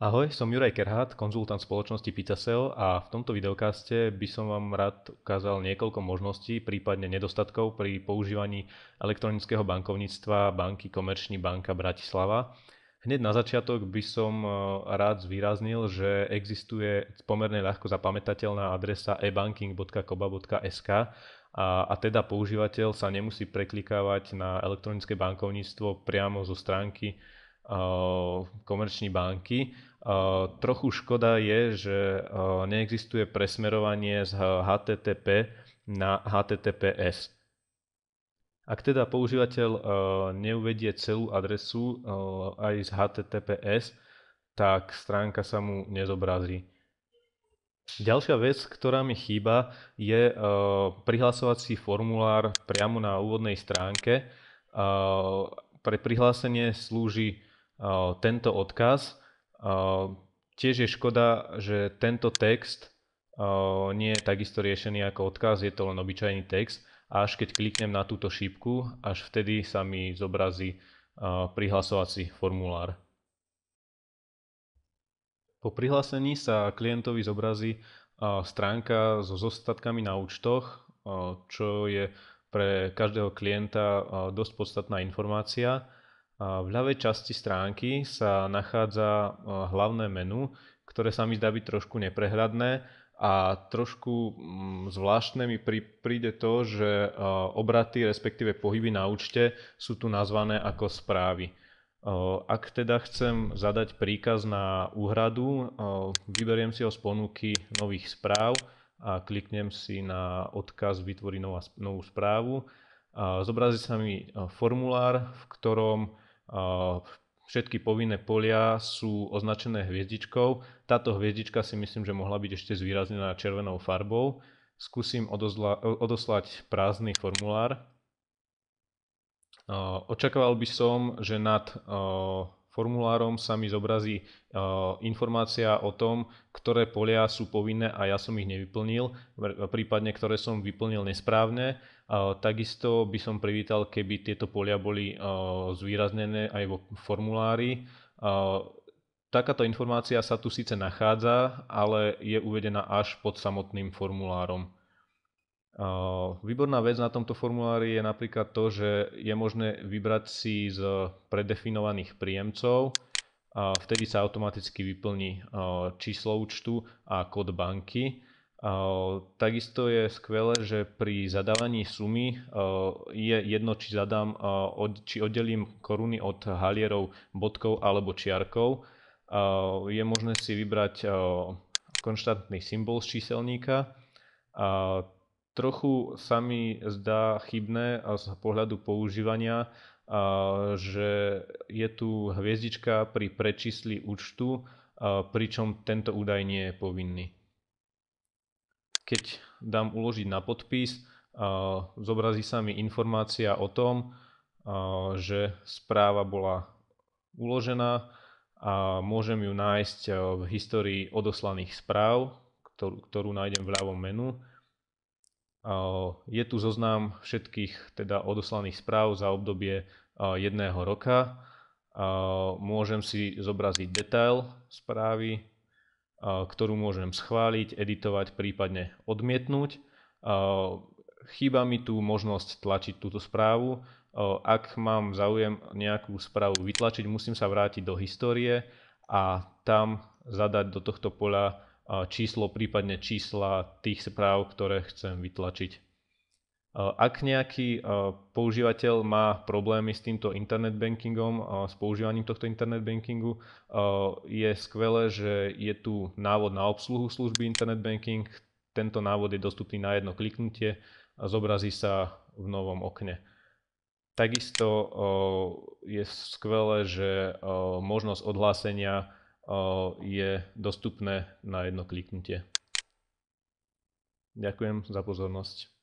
Ahoj, som Juraj Kerhat, konzultant spoločnosti PizzaSeo a v tomto videokaste by som vám rád ukázal niekoľko možností, prípadne nedostatkov pri používaní elektronického bankovníctva banky Komerční banka Bratislava. Hneď na začiatok by som e, rád zvýraznil, že existuje pomerne ľahko zapamätateľná adresa ebanking.coba.sk a, a teda používateľ sa nemusí preklikávať na elektronické bankovníctvo priamo zo stránky Eh, komerční banky. Eh, trochu škoda je, že eh, neexistuje presmerovanie z HTTP na HTTPS. Ak teda používateľ neuvedie celú adresu aj z HTTPS, tak stránka sa mu nezobrazí. Ďalšia vec, ktorá mi chýba, je prihlasovací formulár priamo na úvodnej stránke. Pre prihlásenie slúži Eh, tento odkaz. Eh, tiež je škoda, že tento text eh, nie je takisto riešený ako odkaz, je to len obyčajný text a až keď kliknem na túto šípku, až vtedy sa mi zobrazí prihlasovací formulár. Po prihlásení sa klientovi zobrazí stránka so zostatkami na účtoch, čo je pre každého klienta dosť podstatná informácia v ľavej časti stránky sa nachádza e, hlavné menu, ktoré sa mi zdá byť trošku neprehľadné a trošku mm, zvláštne mi príde to, že e, obraty, respektíve pohyby na účte sú tu nazvané ako správy. E, ak teda chcem zadať príkaz na úhradu, vyberiem si ho z ponuky nových správ a kliknem si na odkaz vytvorí novú správu. Zobrazí sa mi formulár, v ktorom Všetky povinné polia sú označené hviezdičkou. Táto hviezdička si myslím, že mohla byť ešte zvýraznená červenou farbou. Skúsim odozla- odoslať prázdny formulár. Očakával by som, že nad formulárom sa mi zobrazí e, informácia o tom, ktoré polia sú povinné a ja som ich nevyplnil, prípadne ktoré som vyplnil nesprávne. E, takisto by som privítal, keby tieto polia boli e, zvýraznené aj vo formulári. Takáto informácia sa tu síce nachádza, ale je uvedená až pod samotným formulárom. Výborná vec na tomto formulári je napríklad to, že je možné vybrať si z predefinovaných príjemcov a vtedy sa automaticky vyplní číslo účtu a kód banky. Takisto je skvelé, že pri zadávaní sumy je jedno, či zadám, či oddelím koruny od halierov bodkov alebo čiarkov. Je možné si vybrať konštantný symbol z číselníka trochu sa mi zdá chybné a z pohľadu používania, a že je tu hviezdička pri prečísli účtu, a pričom tento údaj nie je povinný. Keď dám uložiť na podpis, a zobrazí sa mi informácia o tom, a že správa bola uložená a môžem ju nájsť v histórii odoslaných správ, ktorú, ktorú nájdem v ľavom menu je tu zoznam všetkých teda odoslaných správ za obdobie jedného roka. Môžem si zobraziť detail správy, ktorú môžem schváliť, editovať, prípadne odmietnúť. Chýba mi tu možnosť tlačiť túto správu. Ak mám záujem nejakú správu vytlačiť, musím sa vrátiť do histórie a tam zadať do tohto poľa číslo, prípadne čísla tých správ, ktoré chcem vytlačiť. Ak nejaký používateľ má problémy s týmto internet bankingom, s používaním tohto internet bankingu, je skvelé, že je tu návod na obsluhu služby internet banking. Tento návod je dostupný na jedno kliknutie a zobrazí sa v novom okne. Takisto je skvelé, že možnosť odhlásenia je dostupné na jedno kliknutie. Ďakujem za pozornosť.